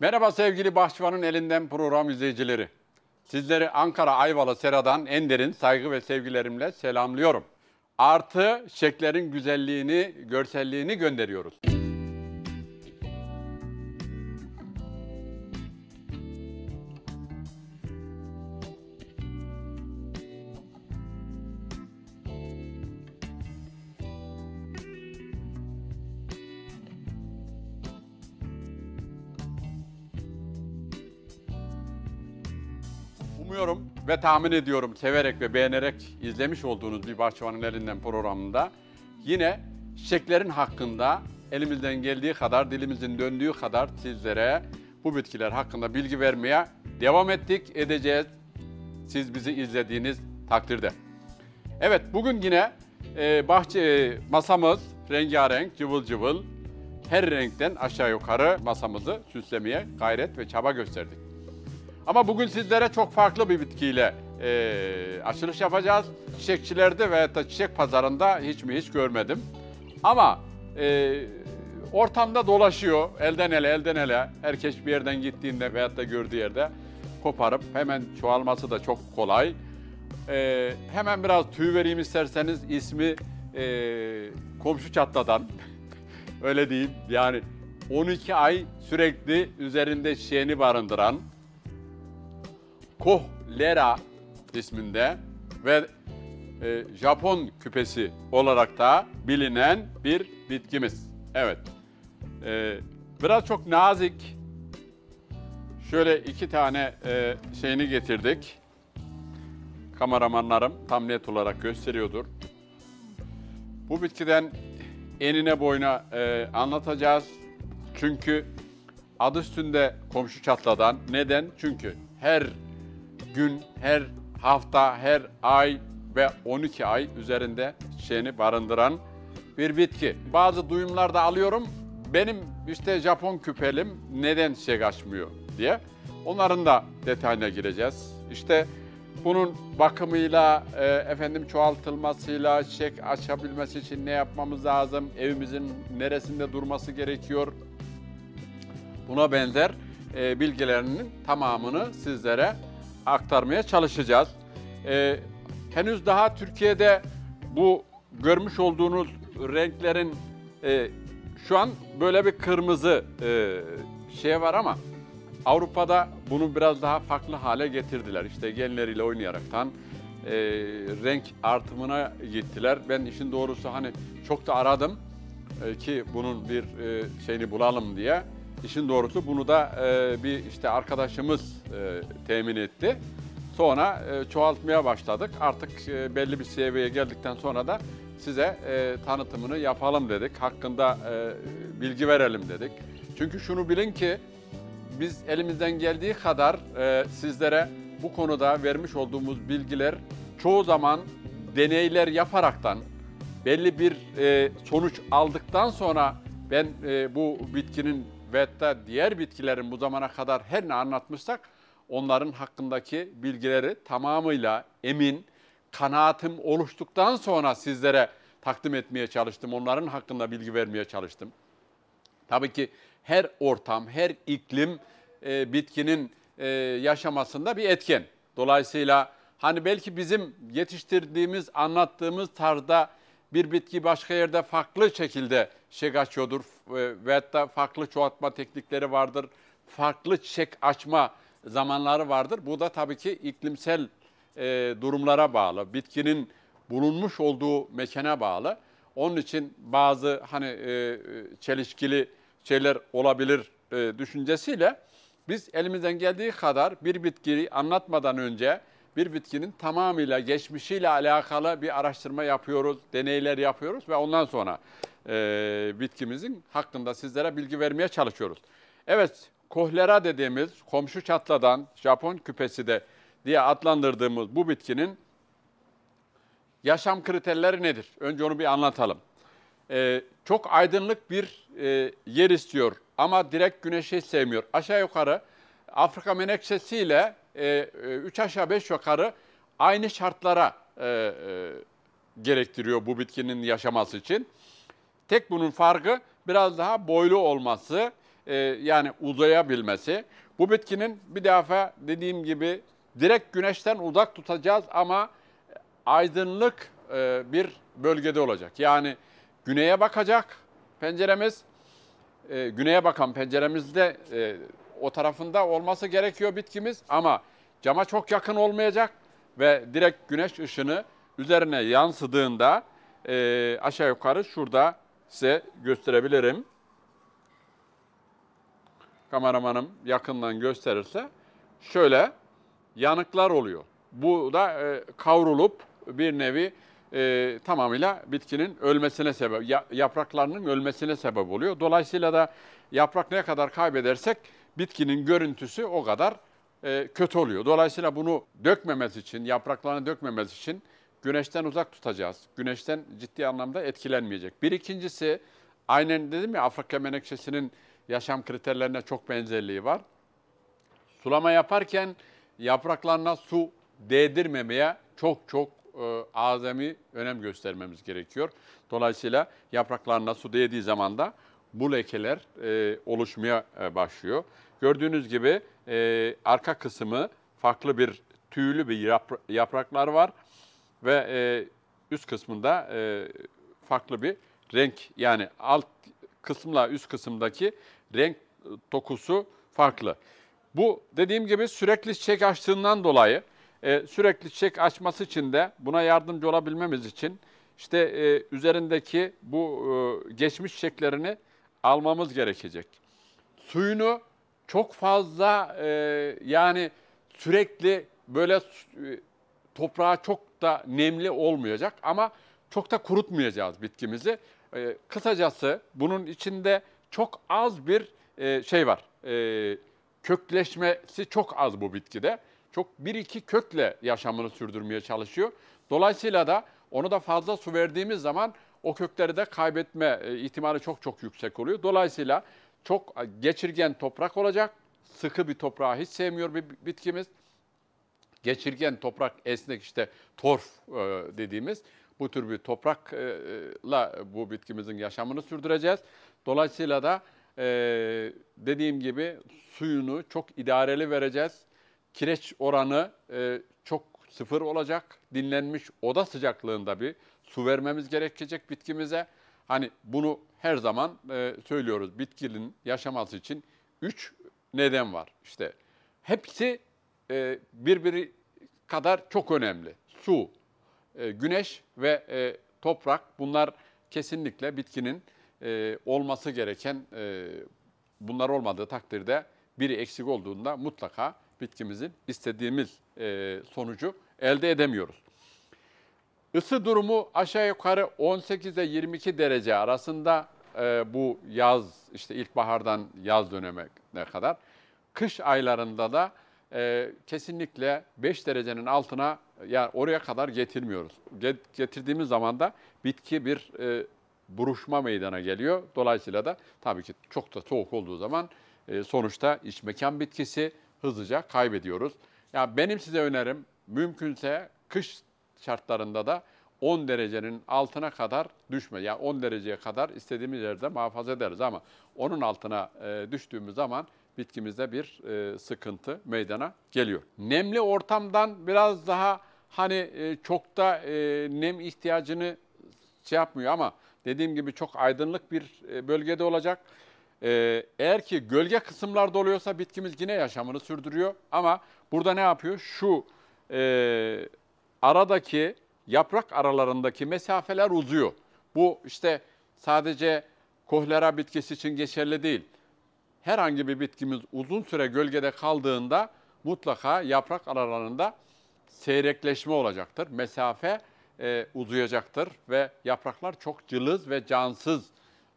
Merhaba sevgili Bahçıvan'ın elinden program izleyicileri. Sizleri Ankara Ayvalı Sera'dan en derin saygı ve sevgilerimle selamlıyorum. Artı şeklerin güzelliğini, görselliğini gönderiyoruz. tahmin ediyorum severek ve beğenerek izlemiş olduğunuz bir bahçıvanın elinden programında yine çiçeklerin hakkında elimizden geldiği kadar, dilimizin döndüğü kadar sizlere bu bitkiler hakkında bilgi vermeye devam ettik, edeceğiz. Siz bizi izlediğiniz takdirde. Evet, bugün yine e, bahçe e, masamız rengarenk, cıvıl cıvıl. Her renkten aşağı yukarı masamızı süslemeye gayret ve çaba gösterdik. Ama bugün sizlere çok farklı bir bitkiyle e, açılış yapacağız. Çiçekçilerde veya da çiçek pazarında hiç mi hiç görmedim. Ama e, ortamda dolaşıyor elden ele elden ele. Herkes bir yerden gittiğinde veyahut da gördüğü yerde koparıp hemen çoğalması da çok kolay. E, hemen biraz tüy vereyim isterseniz ismi e, komşu çatladan öyle diyeyim yani 12 ay sürekli üzerinde çiçeğini barındıran Kohlera isminde ve e, Japon küpesi olarak da bilinen bir bitkimiz. Evet. E, biraz çok nazik. Şöyle iki tane e, şeyini getirdik. Kameramanlarım tam net olarak gösteriyordur. Bu bitkiden enine boyuna e, anlatacağız. Çünkü adı üstünde komşu çatladan. Neden? Çünkü her gün, her hafta, her ay ve 12 ay üzerinde şeyini barındıran bir bitki. Bazı duyumlarda alıyorum. Benim işte Japon küpelim neden çiçek şey açmıyor diye. Onların da detayına gireceğiz. İşte bunun bakımıyla, e, efendim çoğaltılmasıyla, çiçek açabilmesi için ne yapmamız lazım, evimizin neresinde durması gerekiyor, buna benzer e, bilgilerinin tamamını sizlere aktarmaya çalışacağız. Ee, henüz daha Türkiye'de bu görmüş olduğunuz renklerin e, şu an böyle bir kırmızı e, şey var ama Avrupa'da bunu biraz daha farklı hale getirdiler. İşte genleriyle oynayaraktan e, renk artımına gittiler. Ben işin doğrusu hani çok da aradım e, ki bunun bir e, şeyini bulalım diye işin doğrusu bunu da e, bir işte arkadaşımız e, temin etti. Sonra e, çoğaltmaya başladık. Artık e, belli bir seviyeye geldikten sonra da size e, tanıtımını yapalım dedik. Hakkında e, bilgi verelim dedik. Çünkü şunu bilin ki biz elimizden geldiği kadar e, sizlere bu konuda vermiş olduğumuz bilgiler çoğu zaman deneyler yaparaktan belli bir e, sonuç aldıktan sonra ben e, bu bitkinin ve da diğer bitkilerin bu zamana kadar her ne anlatmışsak onların hakkındaki bilgileri tamamıyla emin, kanaatim oluştuktan sonra sizlere takdim etmeye çalıştım. Onların hakkında bilgi vermeye çalıştım. Tabii ki her ortam, her iklim e, bitkinin e, yaşamasında bir etken. Dolayısıyla hani belki bizim yetiştirdiğimiz, anlattığımız tarzda bir bitki başka yerde farklı şekilde çiçek açıyordur veyahut da farklı çoğaltma teknikleri vardır. Farklı çiçek açma zamanları vardır. Bu da tabii ki iklimsel e, durumlara bağlı. Bitkinin bulunmuş olduğu mekana bağlı. Onun için bazı hani e, çelişkili şeyler olabilir e, düşüncesiyle biz elimizden geldiği kadar bir bitkiyi anlatmadan önce bir bitkinin tamamıyla geçmişiyle alakalı bir araştırma yapıyoruz, deneyler yapıyoruz ve ondan sonra e, bitkimizin hakkında sizlere bilgi vermeye çalışıyoruz. Evet, kohlera dediğimiz komşu çatladan Japon küpesi de diye adlandırdığımız bu bitkinin yaşam kriterleri nedir? Önce onu bir anlatalım. Ee, çok aydınlık bir e, yer istiyor ama direkt güneşi sevmiyor. Aşağı yukarı Afrika menekşesiyle e, e, üç aşağı beş yukarı aynı şartlara e, e, gerektiriyor bu bitkinin yaşaması için. Tek bunun farkı biraz daha boylu olması, e, yani uzayabilmesi. Bu bitkinin bir defa dediğim gibi direkt güneşten uzak tutacağız ama aydınlık e, bir bölgede olacak. Yani güneye bakacak penceremiz, e, güneye bakan penceremizde e, o tarafında olması gerekiyor bitkimiz ama cama çok yakın olmayacak ve direkt güneş ışını üzerine yansıdığında e, aşağı yukarı şurada size gösterebilirim. Kameramanım yakından gösterirse şöyle yanıklar oluyor. Bu da e, kavrulup bir nevi e, tamamıyla bitkinin ölmesine sebep, yapraklarının ölmesine sebep oluyor. Dolayısıyla da yaprak ne kadar kaybedersek bitkinin görüntüsü o kadar e, kötü oluyor. Dolayısıyla bunu dökmemesi için, yapraklarını dökmemesi için güneşten uzak tutacağız. Güneşten ciddi anlamda etkilenmeyecek. Bir ikincisi, aynen dedim ya Afrika menekşesinin yaşam kriterlerine çok benzerliği var. Sulama yaparken yapraklarına su değdirmemeye çok çok e, azami önem göstermemiz gerekiyor. Dolayısıyla yapraklarına su değdiği zaman da bu lekeler e, oluşmaya e, başlıyor. Gördüğünüz gibi e, arka kısmı farklı bir tüylü bir yapra yapraklar var ve e, üst kısmında e, farklı bir renk yani alt kısımla üst kısımdaki renk dokusu farklı. Bu dediğim gibi sürekli çiçek açtığından dolayı e, sürekli çiçek açması için de buna yardımcı olabilmemiz için işte e, üzerindeki bu e, geçmiş çiçeklerini almamız gerekecek. Suyunu çok fazla e, yani sürekli böyle e, toprağa çok da nemli olmayacak ama çok da kurutmayacağız bitkimizi. E, kısacası bunun içinde çok az bir e, şey var. E, kökleşmesi çok az bu bitkide. Çok bir iki kökle yaşamını sürdürmeye çalışıyor. Dolayısıyla da onu da fazla su verdiğimiz zaman o kökleri de kaybetme e, ihtimali çok çok yüksek oluyor. Dolayısıyla çok geçirgen toprak olacak. Sıkı bir toprağı hiç sevmiyor bir bitkimiz. Geçirgen toprak esnek işte torf e, dediğimiz bu tür bir toprakla e, bu bitkimizin yaşamını sürdüreceğiz. Dolayısıyla da dediğim gibi suyunu çok idareli vereceğiz. Kireç oranı çok sıfır olacak. Dinlenmiş oda sıcaklığında bir su vermemiz gerekecek bitkimize. Hani bunu her zaman e, söylüyoruz. Bitkinin yaşaması için üç neden var. İşte hepsi e, birbiri kadar çok önemli. Su, e, güneş ve e, toprak bunlar kesinlikle bitkinin e, olması gereken e, bunlar olmadığı takdirde biri eksik olduğunda mutlaka bitkimizin istediğimiz e, sonucu elde edemiyoruz. Isı durumu aşağı yukarı 18 ile 22 derece arasında e, bu yaz, işte ilkbahardan yaz ne kadar. Kış aylarında da e, kesinlikle 5 derecenin altına yani oraya kadar getirmiyoruz. getirdiğimiz zaman da bitki bir e, buruşma meydana geliyor. Dolayısıyla da tabii ki çok da soğuk olduğu zaman e, sonuçta iç mekan bitkisi hızlıca kaybediyoruz. Ya yani benim size önerim mümkünse kış şartlarında da 10 derecenin altına kadar düşme. Yani 10 dereceye kadar istediğimiz yerde muhafaza ederiz ama onun altına e, düştüğümüz zaman bitkimizde bir e, sıkıntı meydana geliyor. Nemli ortamdan biraz daha hani e, çok da e, nem ihtiyacını şey yapmıyor ama dediğim gibi çok aydınlık bir e, bölgede olacak. E, eğer ki gölge kısımlarda oluyorsa bitkimiz yine yaşamını sürdürüyor ama burada ne yapıyor? Şu e, aradaki yaprak aralarındaki mesafeler uzuyor. Bu işte sadece kohlera bitkisi için geçerli değil. Herhangi bir bitkimiz uzun süre gölgede kaldığında mutlaka yaprak aralarında seyrekleşme olacaktır. Mesafe e, uzayacaktır ve yapraklar çok cılız ve cansız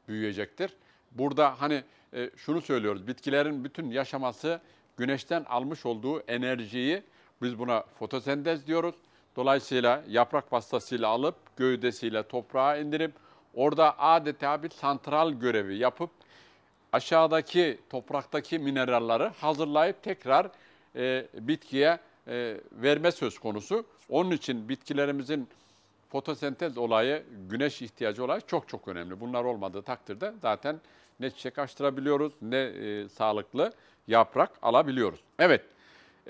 büyüyecektir. Burada hani e, şunu söylüyoruz, bitkilerin bütün yaşaması güneşten almış olduğu enerjiyi biz buna fotosentez diyoruz. Dolayısıyla yaprak pastasıyla alıp gövdesiyle toprağa indirip orada adeta bir santral görevi yapıp aşağıdaki topraktaki mineralları hazırlayıp tekrar e, bitkiye e, verme söz konusu. Onun için bitkilerimizin fotosentez olayı, güneş ihtiyacı olayı çok çok önemli. Bunlar olmadığı takdirde zaten ne çiçek açtırabiliyoruz ne e, sağlıklı yaprak alabiliyoruz. Evet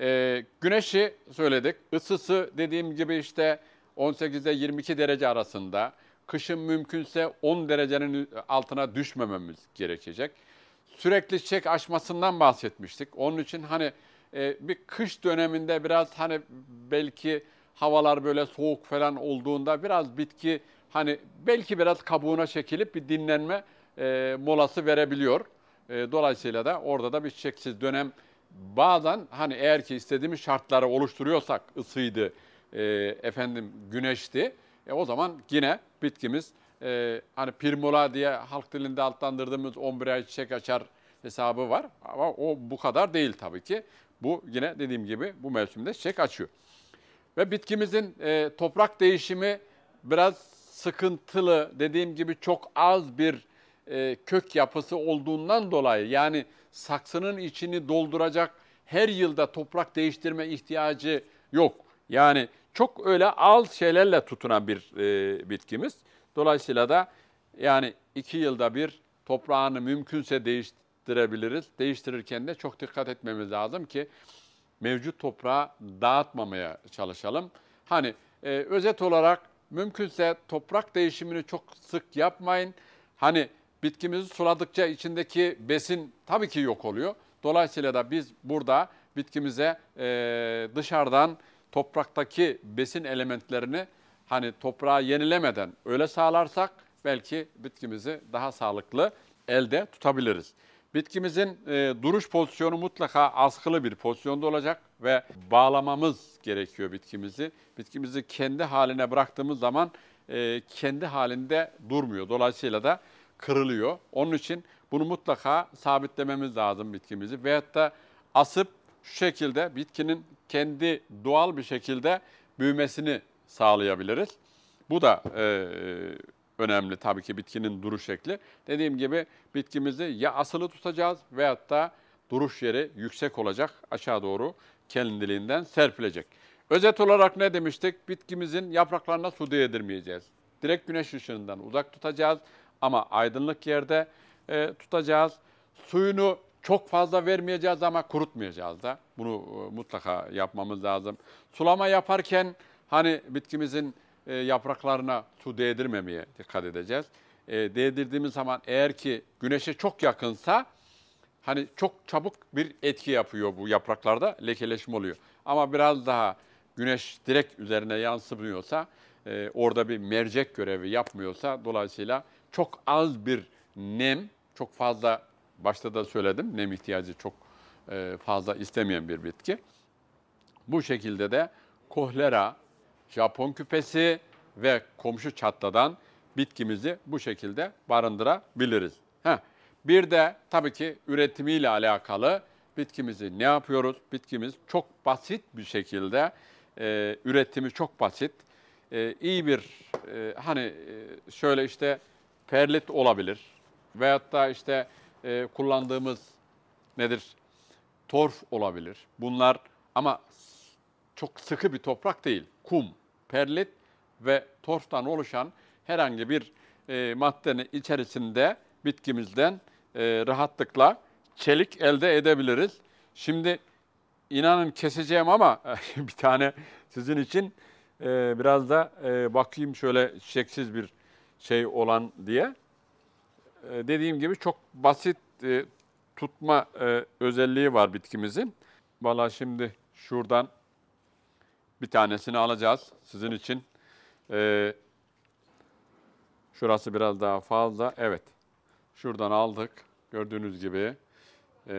e, güneşi söyledik. Isısı dediğim gibi işte 18 ile 22 derece arasında. Kışın mümkünse 10 derecenin altına düşmememiz gerekecek. Sürekli çiçek açmasından bahsetmiştik. Onun için hani e, bir kış döneminde biraz hani belki havalar böyle soğuk falan olduğunda biraz bitki hani belki biraz kabuğuna çekilip bir dinlenme e, molası verebiliyor. E, dolayısıyla da orada da bir çiçeksiz dönem bazen hani eğer ki istediğimiz şartları oluşturuyorsak ısıydı, e, efendim güneşti. E, o zaman yine bitkimiz e, hani pirmola diye halk dilinde altlandırdığımız 11 ay çiçek açar hesabı var. Ama o bu kadar değil tabii ki. Bu yine dediğim gibi bu mevsimde çiçek açıyor. Ve bitkimizin e, toprak değişimi biraz sıkıntılı. Dediğim gibi çok az bir e, kök yapısı olduğundan dolayı yani saksının içini dolduracak her yılda toprak değiştirme ihtiyacı yok. Yani çok öyle alt şeylerle tutunan bir e, bitkimiz. Dolayısıyla da yani iki yılda bir toprağını mümkünse değiştirebiliriz. Değiştirirken de çok dikkat etmemiz lazım ki mevcut toprağı dağıtmamaya çalışalım. Hani e, özet olarak mümkünse toprak değişimini çok sık yapmayın. Hani bitkimizi suladıkça içindeki besin tabii ki yok oluyor. Dolayısıyla da biz burada bitkimize e, dışarıdan topraktaki besin elementlerini hani toprağa yenilemeden öyle sağlarsak belki bitkimizi daha sağlıklı elde tutabiliriz. Bitkimizin e, duruş pozisyonu mutlaka askılı bir pozisyonda olacak ve bağlamamız gerekiyor bitkimizi. Bitkimizi kendi haline bıraktığımız zaman e, kendi halinde durmuyor. Dolayısıyla da kırılıyor. Onun için bunu mutlaka sabitlememiz lazım bitkimizi. Veyahut da asıp şu şekilde bitkinin kendi doğal bir şekilde büyümesini sağlayabiliriz. Bu da e, e, önemli tabii ki bitkinin duruş şekli. Dediğim gibi bitkimizi ya asılı tutacağız veyahut da duruş yeri yüksek olacak aşağı doğru kendiliğinden serpilecek. Özet olarak ne demiştik? Bitkimizin yapraklarına su değdirmeyeceğiz. Direkt güneş ışığından uzak tutacağız ama aydınlık yerde e, tutacağız. Suyunu çok fazla vermeyeceğiz ama kurutmayacağız da. Bunu e, mutlaka yapmamız lazım. Sulama yaparken hani bitkimizin e, yapraklarına su değdirmemeye dikkat edeceğiz. E, değdirdiğimiz zaman eğer ki güneşe çok yakınsa hani çok çabuk bir etki yapıyor bu yapraklarda lekeleşme oluyor. Ama biraz daha güneş direkt üzerine yansımıyorsa, e, orada bir mercek görevi yapmıyorsa dolayısıyla çok az bir nem, çok fazla, başta da söyledim, nem ihtiyacı çok e, fazla istemeyen bir bitki. Bu şekilde de kohlera, Japon küpesi ve komşu çatladan bitkimizi bu şekilde barındırabiliriz. Heh. Bir de tabii ki üretimiyle alakalı bitkimizi ne yapıyoruz? Bitkimiz çok basit bir şekilde, e, üretimi çok basit. E, iyi bir, e, hani e, şöyle işte perlit olabilir. Veyahut da işte e, kullandığımız nedir? Torf olabilir. Bunlar ama çok sıkı bir toprak değil. Kum, perlit ve torftan oluşan herhangi bir e, maddenin içerisinde bitkimizden e, rahatlıkla çelik elde edebiliriz. Şimdi inanın keseceğim ama bir tane sizin için e, biraz da e, bakayım şöyle çiçeksiz bir şey olan diye. Ee, dediğim gibi çok basit e, tutma e, özelliği var bitkimizin. Valla şimdi şuradan bir tanesini alacağız sizin için. Ee, şurası biraz daha fazla. Evet. Şuradan aldık. Gördüğünüz gibi. E,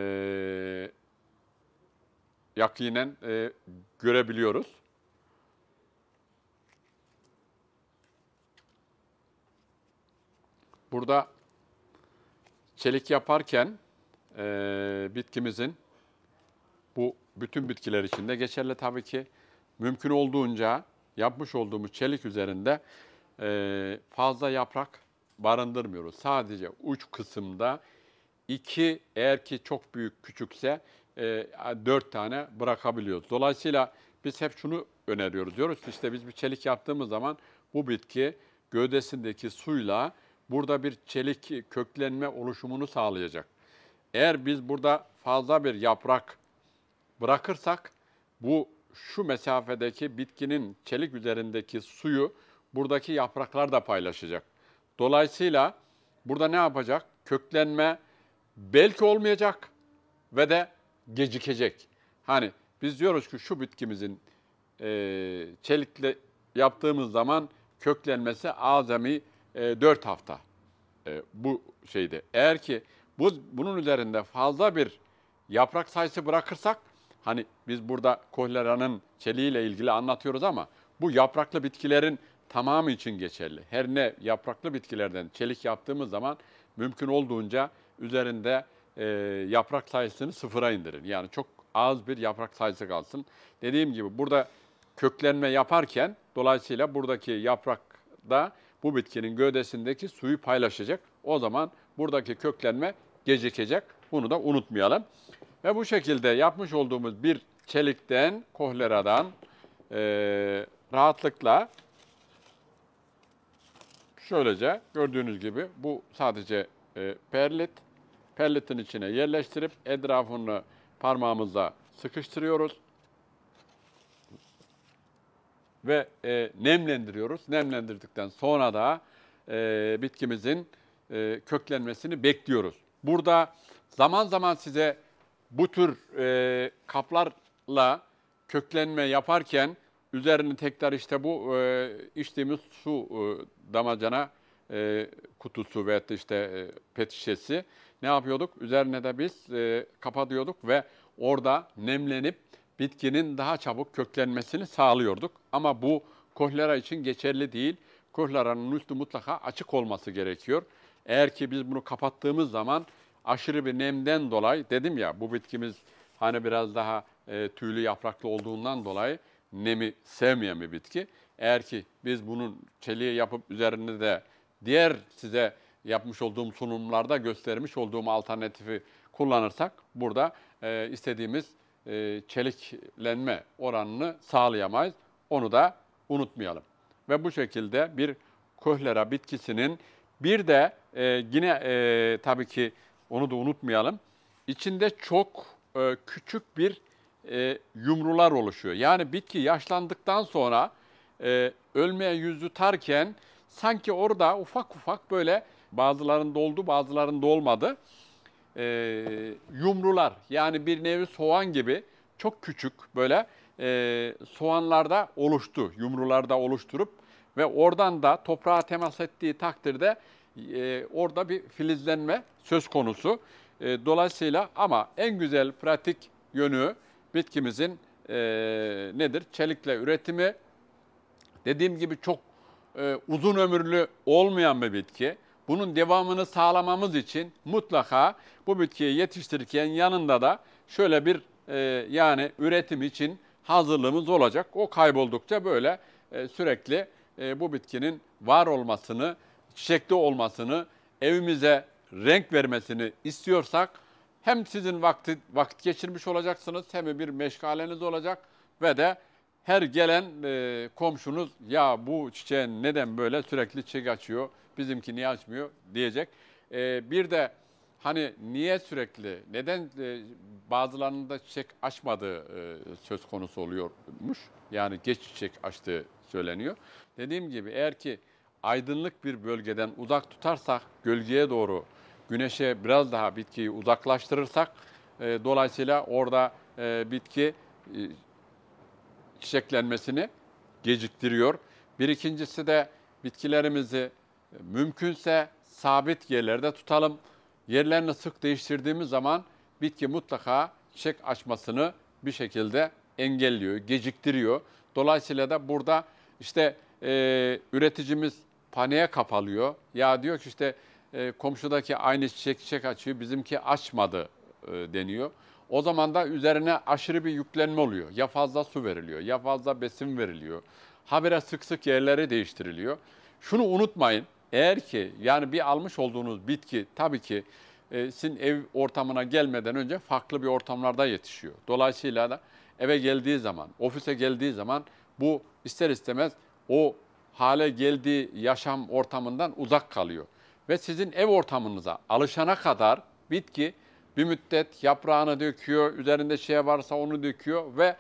yakinen e, görebiliyoruz. Burada çelik yaparken e, bitkimizin bu bütün bitkiler içinde geçerli tabii ki mümkün olduğunca yapmış olduğumuz çelik üzerinde e, fazla yaprak barındırmıyoruz. Sadece uç kısımda iki eğer ki çok büyük küçükse e, dört tane bırakabiliyoruz. Dolayısıyla biz hep şunu öneriyoruz diyoruz ki işte biz bir çelik yaptığımız zaman bu bitki gövdesindeki suyla burada bir çelik köklenme oluşumunu sağlayacak. Eğer biz burada fazla bir yaprak bırakırsak bu şu mesafedeki bitkinin çelik üzerindeki suyu buradaki yapraklar da paylaşacak. Dolayısıyla burada ne yapacak? Köklenme belki olmayacak ve de gecikecek. Hani biz diyoruz ki şu bitkimizin e, çelikle yaptığımız zaman köklenmesi azami e, 4 hafta e, bu şeyde. Eğer ki bu bunun üzerinde fazla bir yaprak sayısı bırakırsak hani biz burada kohleranın çeliğiyle ilgili anlatıyoruz ama bu yapraklı bitkilerin tamamı için geçerli. Her ne yapraklı bitkilerden çelik yaptığımız zaman mümkün olduğunca üzerinde e, yaprak sayısını sıfıra indirin. Yani çok az bir yaprak sayısı kalsın. Dediğim gibi burada köklenme yaparken dolayısıyla buradaki yaprakta bu bitkinin gövdesindeki suyu paylaşacak. O zaman buradaki köklenme gecikecek. Bunu da unutmayalım. Ve bu şekilde yapmış olduğumuz bir çelikten, kohleradan e, rahatlıkla şöylece gördüğünüz gibi bu sadece e, perlit. Perlitin içine yerleştirip etrafını parmağımızla sıkıştırıyoruz ve e, nemlendiriyoruz. Nemlendirdikten sonra da e, bitkimizin e, köklenmesini bekliyoruz. Burada zaman zaman size bu tür e, kaplarla köklenme yaparken üzerini tekrar işte bu e, içtiğimiz su e, damacana e, kutusu veya işte e, pet şişesi ne yapıyorduk? Üzerine de biz e, kapatıyorduk ve orada nemlenip bitkinin daha çabuk köklenmesini sağlıyorduk. Ama bu kohlera için geçerli değil. Kohleranın üstü mutlaka açık olması gerekiyor. Eğer ki biz bunu kapattığımız zaman aşırı bir nemden dolayı dedim ya bu bitkimiz hani biraz daha e, tüylü yapraklı olduğundan dolayı nemi sevmeyen bir bitki. Eğer ki biz bunun çeliği yapıp üzerinde de diğer size yapmış olduğum sunumlarda göstermiş olduğum alternatifi kullanırsak burada e, istediğimiz e, çeliklenme oranını sağlayamayız. Onu da unutmayalım. Ve bu şekilde bir kohlera bitkisinin bir de e, yine e, tabii ki onu da unutmayalım. İçinde çok e, küçük bir e, yumrular oluşuyor. Yani bitki yaşlandıktan sonra e, ölmeye yüz tutarken sanki orada ufak ufak böyle bazılarında oldu bazılarında olmadı e, yumrular yani bir nevi soğan gibi çok küçük böyle e, soğanlarda oluştu, yumrularda oluşturup ve oradan da toprağa temas ettiği takdirde e, orada bir filizlenme söz konusu. E, dolayısıyla ama en güzel pratik yönü bitkimizin e, nedir? Çelikle üretimi. Dediğim gibi çok e, uzun ömürlü olmayan bir bitki. Bunun devamını sağlamamız için mutlaka bu bitkiyi yetiştirirken yanında da şöyle bir e, yani üretim için hazırlığımız olacak. O kayboldukça böyle e, sürekli e, bu bitkinin var olmasını, çiçekli olmasını, evimize renk vermesini istiyorsak hem sizin vakti, vakit geçirmiş olacaksınız hem bir meşgaleniz olacak ve de her gelen e, komşunuz ya bu çiçeğin neden böyle sürekli çiçek açıyor, bizimki niye açmıyor diyecek. E, bir de hani niye sürekli, neden e, bazılarının çiçek açmadığı e, söz konusu oluyormuş. Yani geç çiçek açtığı söyleniyor. Dediğim gibi eğer ki aydınlık bir bölgeden uzak tutarsak, gölgeye doğru güneşe biraz daha bitkiyi uzaklaştırırsak, e, dolayısıyla orada e, bitki e, çiçeklenmesini geciktiriyor. Bir ikincisi de bitkilerimizi Mümkünse sabit yerlerde tutalım. Yerlerini sık değiştirdiğimiz zaman bitki mutlaka çiçek açmasını bir şekilde engelliyor, geciktiriyor. Dolayısıyla da burada işte e, üreticimiz paniğe kapalıyor. Ya diyor ki işte e, komşudaki aynı çiçek çiçek açıyor, bizimki açmadı e, deniyor. O zaman da üzerine aşırı bir yüklenme oluyor. Ya fazla su veriliyor, ya fazla besin veriliyor. Habire sık sık yerleri değiştiriliyor. Şunu unutmayın, eğer ki yani bir almış olduğunuz bitki tabii ki e, sizin ev ortamına gelmeden önce farklı bir ortamlarda yetişiyor. Dolayısıyla da eve geldiği zaman, ofise geldiği zaman bu ister istemez o hale geldiği yaşam ortamından uzak kalıyor. Ve sizin ev ortamınıza alışana kadar bitki bir müddet yaprağını döküyor, üzerinde şey varsa onu döküyor ve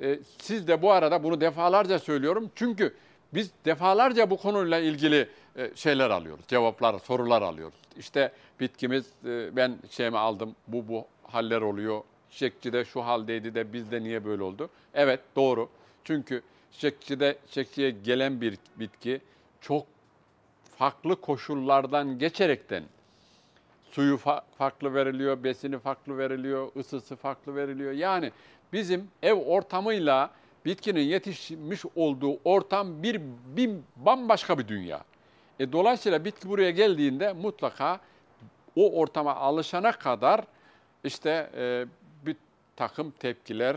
e, siz de bu arada bunu defalarca söylüyorum. Çünkü biz defalarca bu konuyla ilgili e, şeyler alıyoruz, cevaplar, sorular alıyoruz. İşte bitkimiz e, ben şeyimi aldım, bu bu haller oluyor. Çiçekçide şu haldeydi de bizde niye böyle oldu? Evet doğru. Çünkü çiçekçide çiçekçiye gelen bir bitki çok farklı koşullardan geçerekten suyu fa farklı veriliyor, besini farklı veriliyor, ısısı farklı veriliyor. Yani bizim ev ortamıyla bitkinin yetişmiş olduğu ortam bir, bir bambaşka bir dünya. E, dolayısıyla bitki buraya geldiğinde mutlaka o ortama alışana kadar işte e, bir takım tepkiler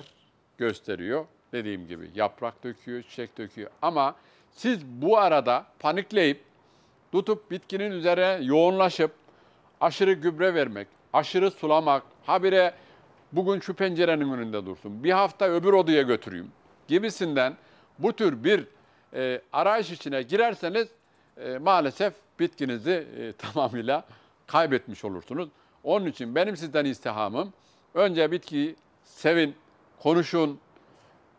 gösteriyor. Dediğim gibi yaprak döküyor, çiçek döküyor. Ama siz bu arada panikleyip tutup bitkinin üzerine yoğunlaşıp aşırı gübre vermek, aşırı sulamak, habire bugün şu pencerenin önünde dursun, bir hafta öbür odaya götüreyim gibisinden bu tür bir e, arayış içine girerseniz e, maalesef bitkinizi e, tamamıyla kaybetmiş olursunuz. Onun için benim sizden istihamım önce bitkiyi sevin, konuşun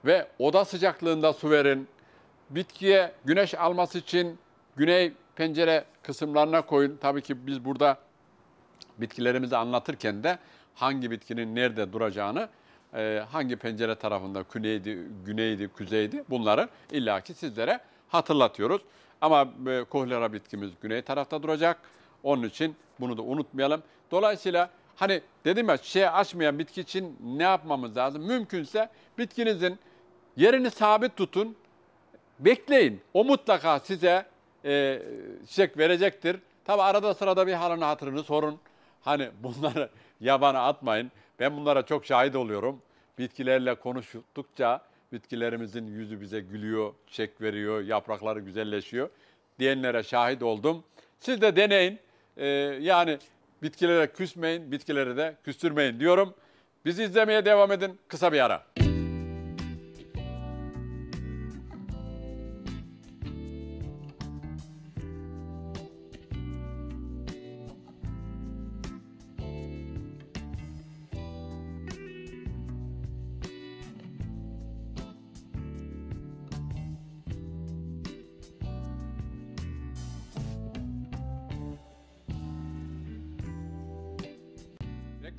ve oda sıcaklığında su verin. Bitkiye güneş alması için güney pencere kısımlarına koyun. Tabii ki biz burada bitkilerimizi anlatırken de hangi bitkinin nerede duracağını e, hangi pencere tarafında güneydi, güneydi, kuzeydi bunları illaki sizlere hatırlatıyoruz. Ama e, kohlera bitkimiz güney tarafta duracak. Onun için bunu da unutmayalım. Dolayısıyla hani dedim ya çiçeği açmayan bitki için ne yapmamız lazım? Mümkünse bitkinizin yerini sabit tutun, bekleyin. O mutlaka size e, çiçek verecektir. Tabi arada sırada bir halını hatırını sorun. Hani bunları yabana atmayın. Ben bunlara çok şahit oluyorum. Bitkilerle konuştukça bitkilerimizin yüzü bize gülüyor, çiçek veriyor, yaprakları güzelleşiyor diyenlere şahit oldum. Siz de deneyin. Ee, yani bitkilere küsmeyin, bitkileri de küstürmeyin diyorum. Bizi izlemeye devam edin. Kısa bir ara.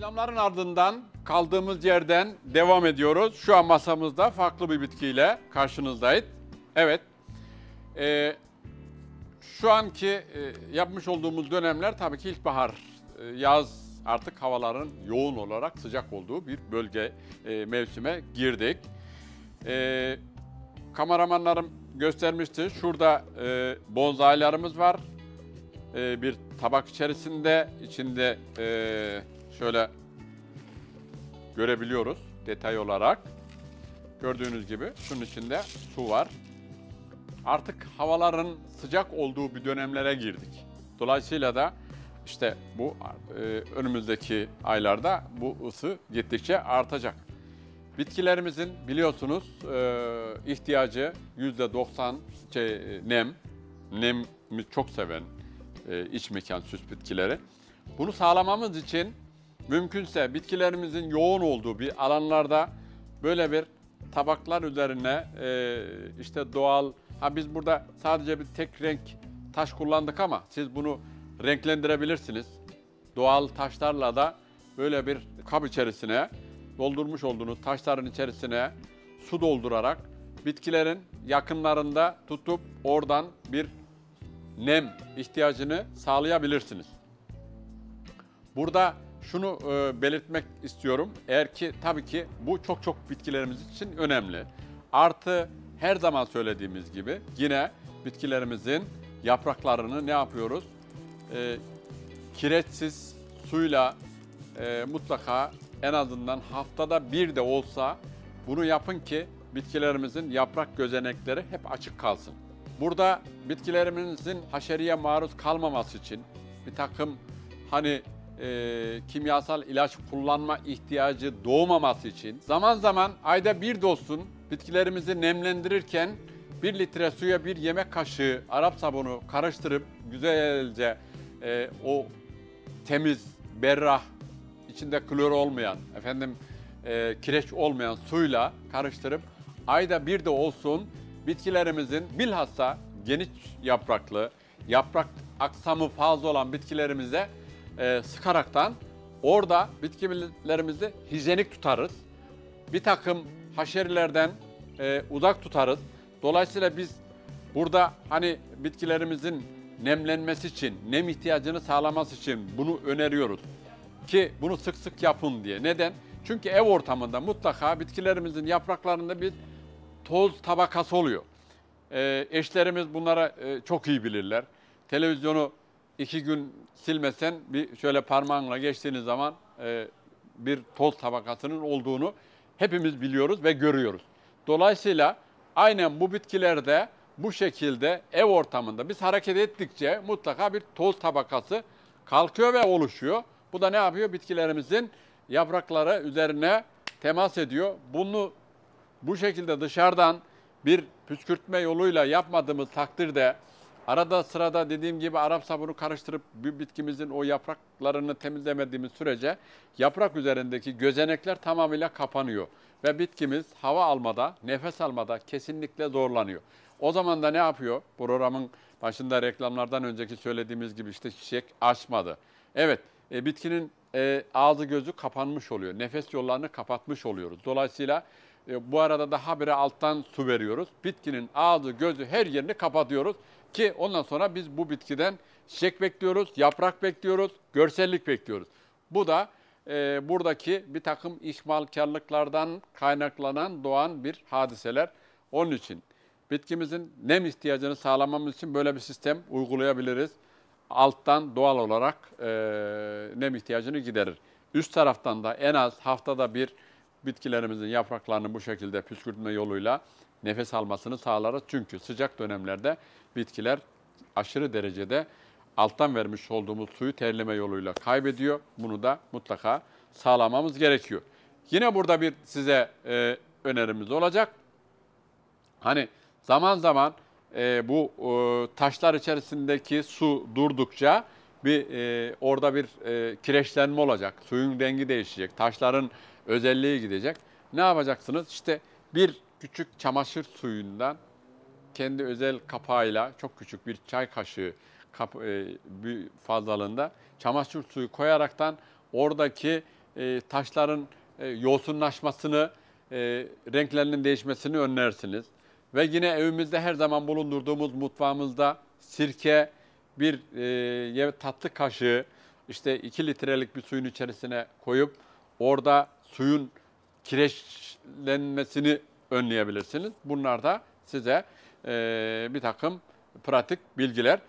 Reklamların ardından kaldığımız yerden devam ediyoruz. Şu an masamızda farklı bir bitkiyle karşınızdayız. Evet, e, şu anki e, yapmış olduğumuz dönemler tabii ki ilkbahar, e, yaz artık havaların yoğun olarak sıcak olduğu bir bölge e, mevsime girdik. E, kameramanlarım göstermişti. Şurada e, bonzailarımız var. E, bir tabak içerisinde, içinde... E, şöyle görebiliyoruz detay olarak. Gördüğünüz gibi şunun içinde su var. Artık havaların sıcak olduğu bir dönemlere girdik. Dolayısıyla da işte bu e, önümüzdeki aylarda bu ısı gittikçe artacak. Bitkilerimizin biliyorsunuz e, ihtiyacı %90 şey, nem. Nemi çok seven e, iç mekan süs bitkileri. Bunu sağlamamız için mümkünse bitkilerimizin yoğun olduğu bir alanlarda böyle bir tabaklar üzerine e, işte doğal, ha biz burada sadece bir tek renk taş kullandık ama siz bunu renklendirebilirsiniz. Doğal taşlarla da böyle bir kap içerisine doldurmuş olduğunuz taşların içerisine su doldurarak bitkilerin yakınlarında tutup oradan bir nem ihtiyacını sağlayabilirsiniz. Burada şunu e, belirtmek istiyorum. Eğer ki tabii ki bu çok çok bitkilerimiz için önemli. Artı her zaman söylediğimiz gibi yine bitkilerimizin yapraklarını ne yapıyoruz? E, kireçsiz suyla e, mutlaka en azından haftada bir de olsa bunu yapın ki bitkilerimizin yaprak gözenekleri hep açık kalsın. Burada bitkilerimizin haşeriye maruz kalmaması için bir takım hani e, kimyasal ilaç kullanma ihtiyacı doğmaması için zaman zaman ayda bir dostun bitkilerimizi nemlendirirken bir litre suya bir yemek kaşığı Arap sabunu karıştırıp güzelce e, o temiz, berrah, içinde klor olmayan, efendim e, kireç olmayan suyla karıştırıp ayda bir de olsun bitkilerimizin bilhassa geniş yapraklı, yaprak aksamı fazla olan bitkilerimize e, sıkaraktan orada bitkilerimizi hijyenik tutarız. Bir takım haşerilerden e, uzak tutarız. Dolayısıyla biz burada hani bitkilerimizin nemlenmesi için, nem ihtiyacını sağlaması için bunu öneriyoruz. Ki bunu sık sık yapın diye. Neden? Çünkü ev ortamında mutlaka bitkilerimizin yapraklarında bir toz tabakası oluyor. E, eşlerimiz bunlara e, çok iyi bilirler. Televizyonu iki gün silmesen bir şöyle parmağınla geçtiğiniz zaman e, bir toz tabakasının olduğunu hepimiz biliyoruz ve görüyoruz. Dolayısıyla aynen bu bitkilerde bu şekilde ev ortamında biz hareket ettikçe mutlaka bir toz tabakası kalkıyor ve oluşuyor. Bu da ne yapıyor? Bitkilerimizin yaprakları üzerine temas ediyor. Bunu bu şekilde dışarıdan bir püskürtme yoluyla yapmadığımız takdirde Arada sırada dediğim gibi Arap sabunu karıştırıp bir bitkimizin o yapraklarını temizlemediğimiz sürece yaprak üzerindeki gözenekler tamamıyla kapanıyor. Ve bitkimiz hava almada, nefes almada kesinlikle zorlanıyor. O zaman da ne yapıyor? Programın başında reklamlardan önceki söylediğimiz gibi işte çiçek açmadı. Evet, e, bitkinin e, ağzı gözü kapanmış oluyor. Nefes yollarını kapatmış oluyoruz. Dolayısıyla e, bu arada da habire alttan su veriyoruz. Bitkinin ağzı gözü her yerini kapatıyoruz ki ondan sonra biz bu bitkiden çiçek bekliyoruz, yaprak bekliyoruz, görsellik bekliyoruz. Bu da e, buradaki bir takım ihmalkarlıklardan kaynaklanan doğan bir hadiseler. Onun için bitkimizin nem ihtiyacını sağlamamız için böyle bir sistem uygulayabiliriz. Alttan doğal olarak e, nem ihtiyacını giderir. Üst taraftan da en az haftada bir bitkilerimizin yapraklarını bu şekilde püskürtme yoluyla nefes almasını sağlarız. Çünkü sıcak dönemlerde bitkiler aşırı derecede alttan vermiş olduğumuz suyu terleme yoluyla kaybediyor. Bunu da mutlaka sağlamamız gerekiyor. Yine burada bir size e, önerimiz olacak. Hani zaman zaman e, bu e, taşlar içerisindeki su durdukça bir e, orada bir e, kireçlenme olacak. Suyun rengi değişecek. Taşların özelliği gidecek. Ne yapacaksınız? İşte bir küçük çamaşır suyundan kendi özel kapağıyla çok küçük bir çay kaşığı kap, e, fazlalığında çamaşır suyu koyaraktan oradaki e, taşların e, yosunlaşmasını, e, renklerinin değişmesini önlersiniz. Ve yine evimizde her zaman bulundurduğumuz mutfağımızda sirke, bir e, tatlı kaşığı işte 2 litrelik bir suyun içerisine koyup orada suyun kireçlenmesini önleyebilirsiniz. Bunlar da size e, bir takım pratik bilgiler.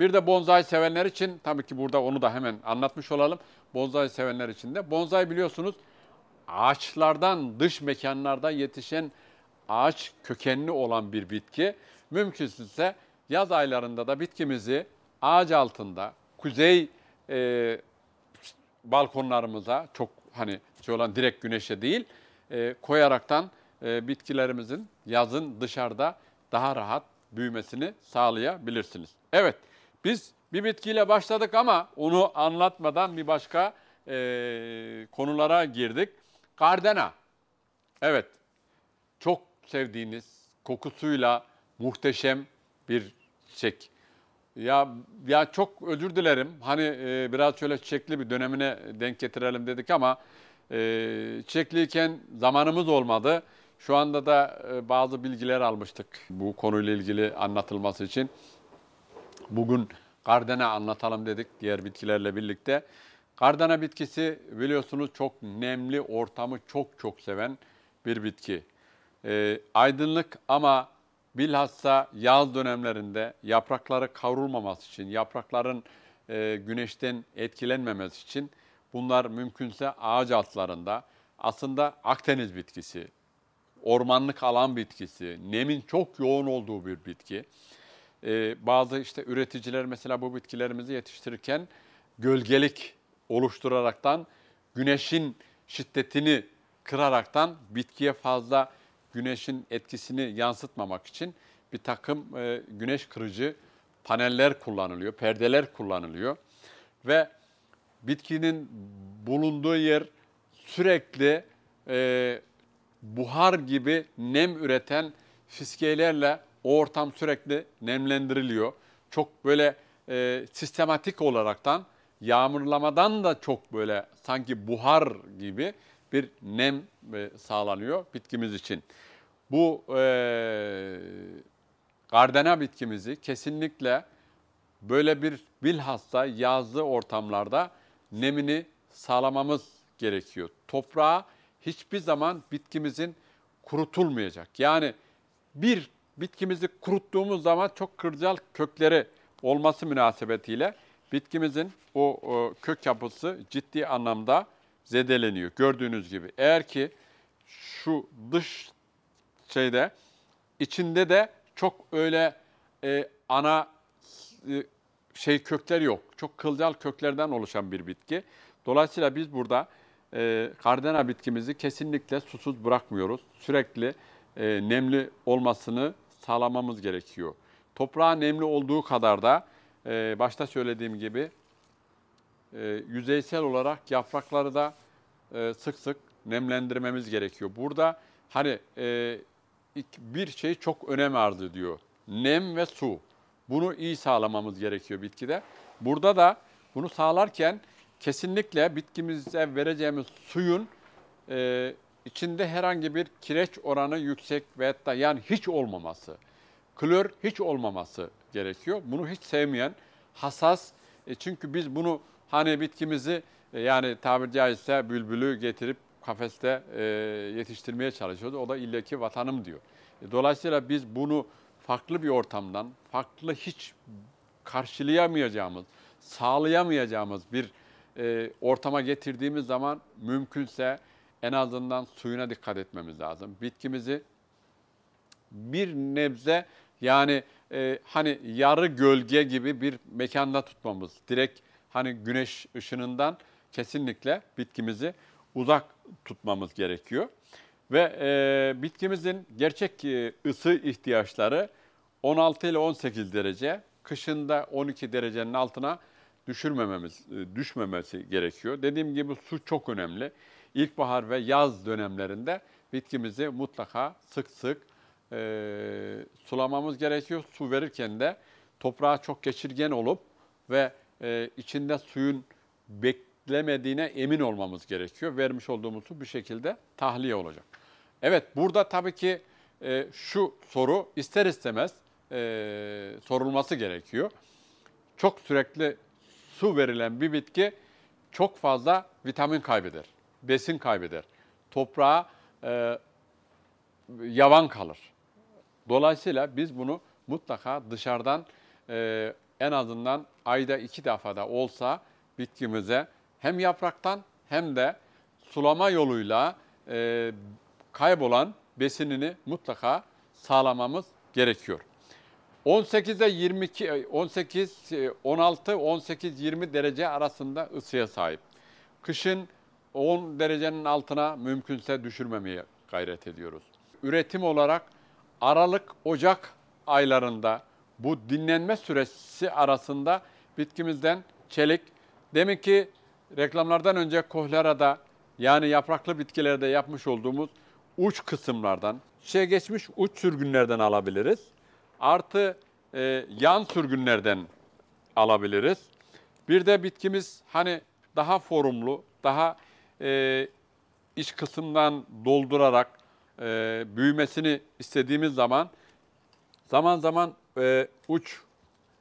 Bir de bonsai sevenler için tabii ki burada onu da hemen anlatmış olalım. Bonsai sevenler için de bonsai biliyorsunuz ağaçlardan dış mekanlarda yetişen ağaç kökenli olan bir bitki. Mümkünse yaz aylarında da bitkimizi ağaç altında kuzey e, balkonlarımıza çok hani şey olan direkt güneşe değil e, koyaraktan e, bitkilerimizin yazın dışarıda daha rahat büyümesini sağlayabilirsiniz. Evet biz bir bitkiyle başladık ama onu anlatmadan bir başka e, konulara girdik. Gardena. Evet çok sevdiğiniz kokusuyla muhteşem bir çiçek. Ya ya çok özür dilerim. Hani e, biraz şöyle çiçekli bir dönemine denk getirelim dedik ama e, çiçekliyken zamanımız olmadı. Şu anda da e, bazı bilgiler almıştık bu konuyla ilgili anlatılması için. Bugün gardena anlatalım dedik diğer bitkilerle birlikte. gardena bitkisi biliyorsunuz çok nemli ortamı çok çok seven bir bitki. E, aydınlık ama bilhassa yaz dönemlerinde yaprakları kavrulmaması için, yaprakların e, güneşten etkilenmemesi için bunlar mümkünse ağaç altlarında aslında Akdeniz bitkisi ormanlık alan bitkisi, nemin çok yoğun olduğu bir bitki. Ee, bazı işte üreticiler mesela bu bitkilerimizi yetiştirirken gölgelik oluşturaraktan, güneşin şiddetini kıraraktan bitkiye fazla güneşin etkisini yansıtmamak için bir takım e, güneş kırıcı paneller kullanılıyor, perdeler kullanılıyor. Ve bitkinin bulunduğu yer sürekli e, buhar gibi nem üreten fiskelerle o ortam sürekli nemlendiriliyor. Çok böyle e, sistematik olaraktan yağmurlamadan da çok böyle sanki buhar gibi bir nem e, sağlanıyor bitkimiz için. Bu e, gardena bitkimizi kesinlikle böyle bir bilhassa yazlı ortamlarda nemini sağlamamız gerekiyor. Toprağa hiçbir zaman bitkimizin kurutulmayacak. Yani bir bitkimizi kuruttuğumuz zaman çok kırcal kökleri olması münasebetiyle bitkimizin o, o kök yapısı ciddi anlamda zedeleniyor. Gördüğünüz gibi eğer ki şu dış şeyde içinde de çok öyle e, ana e, şey kökler yok. Çok kılcal köklerden oluşan bir bitki. Dolayısıyla biz burada e, ee, kardena bitkimizi kesinlikle susuz bırakmıyoruz. Sürekli e, nemli olmasını sağlamamız gerekiyor. Toprağa nemli olduğu kadar da e, başta söylediğim gibi e, yüzeysel olarak yaprakları da e, sık sık nemlendirmemiz gerekiyor. Burada hani e, bir şey çok önem arz ediyor. Nem ve su. Bunu iyi sağlamamız gerekiyor bitkide. Burada da bunu sağlarken kesinlikle bitkimize vereceğimiz suyun e, içinde herhangi bir kireç oranı yüksek veyahut da yani hiç olmaması, klor hiç olmaması gerekiyor. Bunu hiç sevmeyen, hassas e, çünkü biz bunu hani bitkimizi e, yani tabiri caizse bülbülü getirip kafeste e, yetiştirmeye çalışıyoruz. O da illaki vatanım diyor. E, dolayısıyla biz bunu farklı bir ortamdan, farklı hiç karşılayamayacağımız, sağlayamayacağımız bir e, ortama getirdiğimiz zaman mümkünse en azından suyuna dikkat etmemiz lazım. Bitkimizi bir nebze yani e, hani yarı gölge gibi bir mekanda tutmamız. Direkt hani güneş ışınından kesinlikle bitkimizi uzak tutmamız gerekiyor. Ve e, bitkimizin gerçek e, ısı ihtiyaçları 16 ile 18 derece, kışında 12 derecenin altına düşürmememiz, e, düşmemesi gerekiyor. Dediğim gibi su çok önemli. İlkbahar ve yaz dönemlerinde bitkimizi mutlaka sık sık e, sulamamız gerekiyor. Su verirken de toprağa çok geçirgen olup ve e, içinde suyun beklemediğine emin olmamız gerekiyor. Vermiş olduğumuz su bir şekilde tahliye olacak. Evet burada tabii ki e, şu soru ister istemez e, sorulması gerekiyor. Çok sürekli su verilen bir bitki çok fazla vitamin kaybeder, besin kaybeder. Toprağa e, yavan kalır. Dolayısıyla biz bunu mutlaka dışarıdan e, en azından ayda iki defada olsa bitkimize hem yapraktan hem de sulama yoluyla e, kaybolan besinini mutlaka sağlamamız gerekiyor. 18'e 22, 18, 16, 18, 20 derece arasında ısıya sahip. Kışın 10 derecenin altına mümkünse düşürmemeye gayret ediyoruz. Üretim olarak Aralık, Ocak aylarında bu dinlenme süresi arasında bitkimizden çelik, demin ki reklamlardan önce kohlerada yani yapraklı bitkilerde yapmış olduğumuz uç kısımlardan, çiçeğe şey geçmiş uç sürgünlerden alabiliriz artı e, yan sürgünlerden alabiliriz. Bir de bitkimiz hani daha forumlu, daha e, iç kısımdan doldurarak e, büyümesini istediğimiz zaman zaman zaman e, uç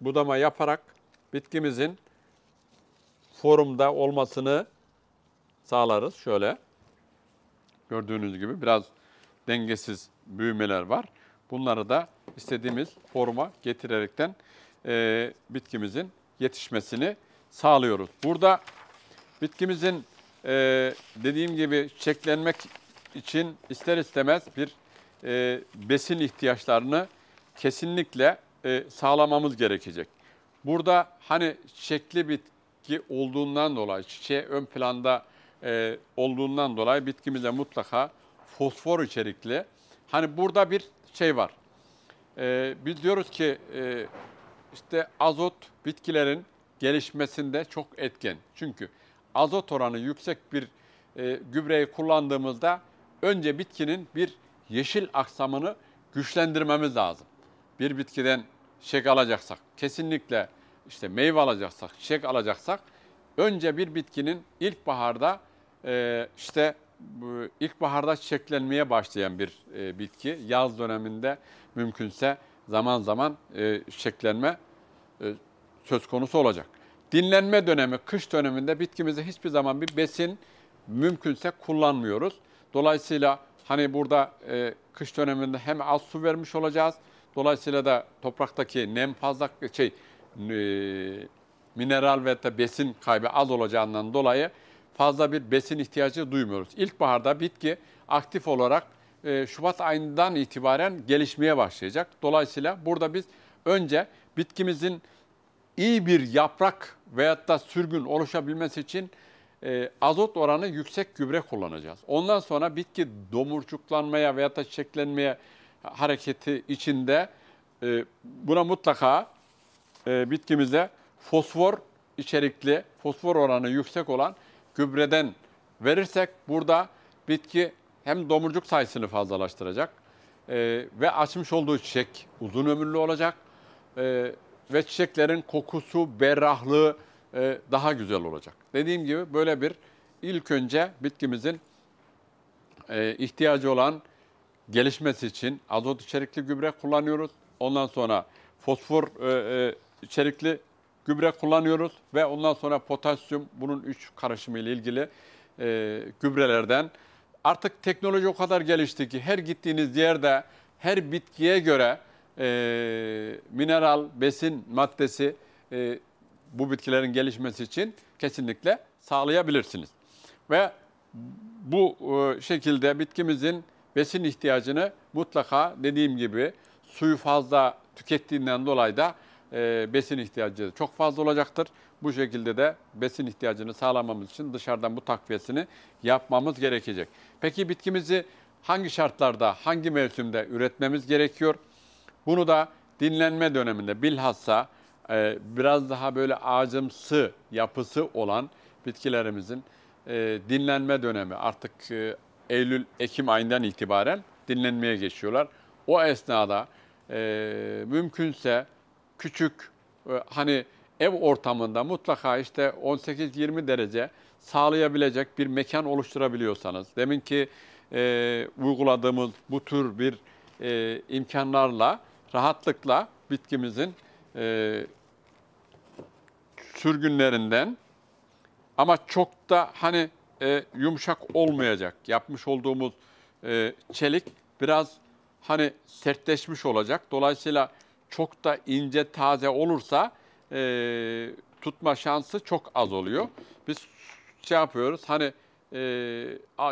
budama yaparak bitkimizin forumda olmasını sağlarız. Şöyle gördüğünüz gibi biraz dengesiz büyümeler var. Bunları da istediğimiz forma getirerekten e, bitkimizin yetişmesini sağlıyoruz. Burada bitkimizin e, dediğim gibi çiçeklenmek için ister istemez bir e, besin ihtiyaçlarını kesinlikle e, sağlamamız gerekecek. Burada hani çiçekli bitki olduğundan dolayı, çiçeği ön planda e, olduğundan dolayı bitkimize mutlaka fosfor içerikli. Hani burada bir şey var, e, biz diyoruz ki e, işte azot bitkilerin gelişmesinde çok etken. Çünkü azot oranı yüksek bir e, gübreyi kullandığımızda önce bitkinin bir yeşil aksamını güçlendirmemiz lazım. Bir bitkiden şek alacaksak, kesinlikle işte meyve alacaksak, şek alacaksak önce bir bitkinin ilkbaharda e, işte bu ilkbaharda çiçeklenmeye başlayan bir e, bitki. Yaz döneminde mümkünse zaman zaman e, çiçeklenme e, söz konusu olacak. Dinlenme dönemi, kış döneminde bitkimizi hiçbir zaman bir besin mümkünse kullanmıyoruz. Dolayısıyla hani burada e, kış döneminde hem az su vermiş olacağız. Dolayısıyla da topraktaki nem fazla şey e, mineral ve de besin kaybı az olacağından dolayı fazla bir besin ihtiyacı duymuyoruz. İlkbaharda bitki aktif olarak e, Şubat ayından itibaren gelişmeye başlayacak. Dolayısıyla burada biz önce bitkimizin iyi bir yaprak veyahut da sürgün oluşabilmesi için e, azot oranı yüksek gübre kullanacağız. Ondan sonra bitki domurcuklanmaya veyahut da çiçeklenmeye hareketi içinde e, buna mutlaka e, bitkimize fosfor içerikli, fosfor oranı yüksek olan gübreden verirsek burada bitki hem domurcuk sayısını fazlalaştıracak e, ve açmış olduğu çiçek uzun ömürlü olacak e, ve çiçeklerin kokusu, berrahlığı e, daha güzel olacak. Dediğim gibi böyle bir ilk önce bitkimizin e, ihtiyacı olan gelişmesi için azot içerikli gübre kullanıyoruz. Ondan sonra fosfor e, e, içerikli gübre kullanıyoruz ve ondan sonra potasyum bunun 3 karışımı ile ilgili e, gübrelerden. Artık teknoloji o kadar gelişti ki her gittiğiniz yerde her bitkiye göre e, mineral, besin maddesi e, bu bitkilerin gelişmesi için kesinlikle sağlayabilirsiniz. Ve bu e, şekilde bitkimizin besin ihtiyacını mutlaka dediğim gibi suyu fazla tükettiğinden dolayı da e, besin ihtiyacı çok fazla olacaktır. Bu şekilde de besin ihtiyacını sağlamamız için dışarıdan bu takviyesini yapmamız gerekecek. Peki bitkimizi hangi şartlarda, hangi mevsimde üretmemiz gerekiyor? Bunu da dinlenme döneminde bilhassa e, biraz daha böyle ağacımsı yapısı olan bitkilerimizin e, dinlenme dönemi artık e, Eylül-Ekim ayından itibaren dinlenmeye geçiyorlar. O esnada e, mümkünse küçük e, hani ev ortamında mutlaka işte 18-20 derece sağlayabilecek bir mekan oluşturabiliyorsanız, deminki e, uyguladığımız bu tür bir e, imkanlarla rahatlıkla bitkimizin e, sürgünlerinden ama çok da hani e, yumuşak olmayacak. Yapmış olduğumuz e, çelik biraz hani sertleşmiş olacak. Dolayısıyla çok da ince taze olursa e, tutma şansı çok az oluyor. Biz şey yapıyoruz hani e,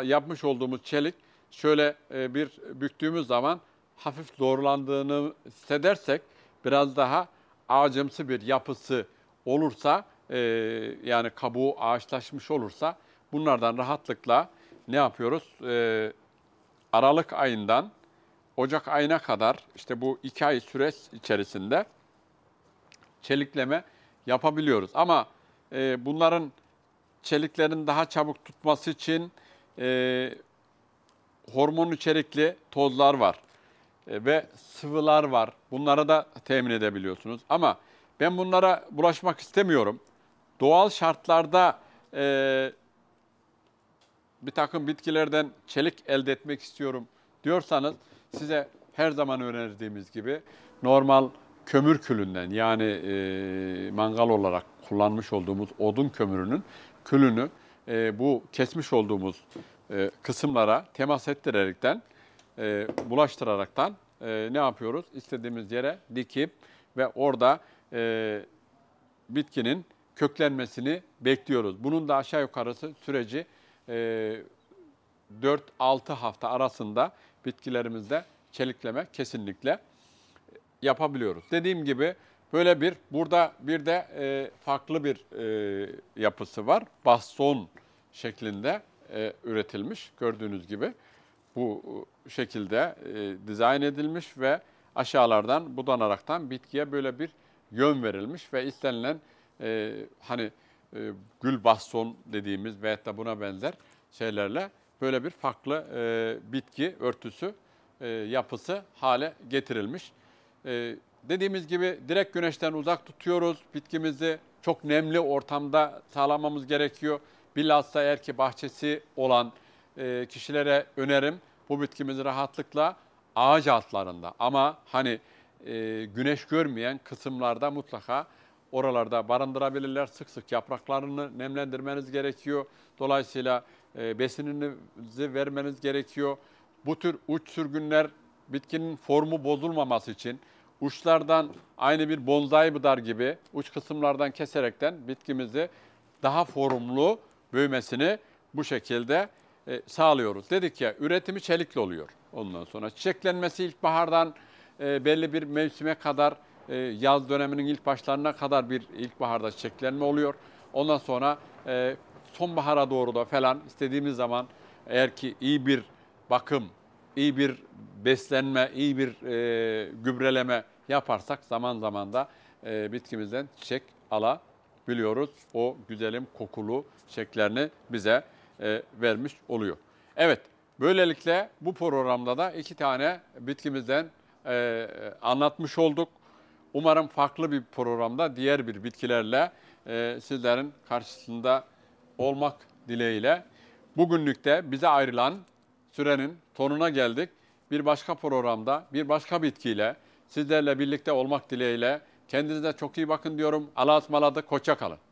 yapmış olduğumuz çelik şöyle e, bir büktüğümüz zaman hafif zorlandığını hissedersek biraz daha ağacımsı bir yapısı olursa e, yani kabuğu ağaçlaşmış olursa bunlardan rahatlıkla ne yapıyoruz? E, Aralık ayından Ocak ayına kadar işte bu iki ay süreç içerisinde çelikleme yapabiliyoruz. Ama e, bunların çeliklerin daha çabuk tutması için e, hormon içerikli tozlar var e, ve sıvılar var. Bunları da temin edebiliyorsunuz. Ama ben bunlara bulaşmak istemiyorum. Doğal şartlarda e, bir takım bitkilerden çelik elde etmek istiyorum diyorsanız Size her zaman önerdiğimiz gibi normal kömür külünden yani e, mangal olarak kullanmış olduğumuz odun kömürünün külünü e, bu kesmiş olduğumuz e, kısımlara temas ettirerekten, e, bulaştıraraktan e, ne yapıyoruz? İstediğimiz yere dikip ve orada e, bitkinin köklenmesini bekliyoruz. Bunun da aşağı yukarısı süreci e, 4-6 hafta arasında bitkilerimizde çelikleme kesinlikle yapabiliyoruz. Dediğim gibi böyle bir burada bir de e, farklı bir e, yapısı var. Baston şeklinde e, üretilmiş gördüğünüz gibi. Bu e, şekilde e, dizayn edilmiş ve aşağılardan budanaraktan bitkiye böyle bir yön verilmiş ve istenilen e, hani e, gül baston dediğimiz veyahut da buna benzer şeylerle böyle bir farklı e, bitki örtüsü e, yapısı hale getirilmiş. E, dediğimiz gibi direkt güneşten uzak tutuyoruz. Bitkimizi çok nemli ortamda sağlamamız gerekiyor. Bilhassa eğer ki bahçesi olan e, kişilere önerim bu bitkimizi rahatlıkla ağaç altlarında ama hani e, güneş görmeyen kısımlarda mutlaka oralarda barındırabilirler. Sık sık yapraklarını nemlendirmeniz gerekiyor. Dolayısıyla e, besininizi vermeniz gerekiyor. Bu tür uç sürgünler bitkinin formu bozulmaması için uçlardan aynı bir bonsai budar gibi uç kısımlardan keserekten bitkimizi daha formlu büyümesini bu şekilde e, sağlıyoruz. Dedik ya üretimi çelikli oluyor ondan sonra. Çiçeklenmesi ilkbahardan e, belli bir mevsime kadar yaz döneminin ilk başlarına kadar bir ilkbaharda çiçeklenme oluyor. Ondan sonra sonbahara doğru da falan istediğimiz zaman eğer ki iyi bir bakım, iyi bir beslenme, iyi bir e, gübreleme yaparsak zaman zaman da e, bitkimizden çiçek alabiliyoruz. O güzelim kokulu çiçeklerini bize e, vermiş oluyor. Evet, böylelikle bu programda da iki tane bitkimizden e, anlatmış olduk. Umarım farklı bir programda diğer bir bitkilerle e, sizlerin karşısında olmak dileğiyle bugünlükte bize ayrılan sürenin sonuna geldik. Bir başka programda, bir başka bitkiyle sizlerle birlikte olmak dileğiyle kendinize çok iyi bakın diyorum. Allah'a ısmarladık, hoşça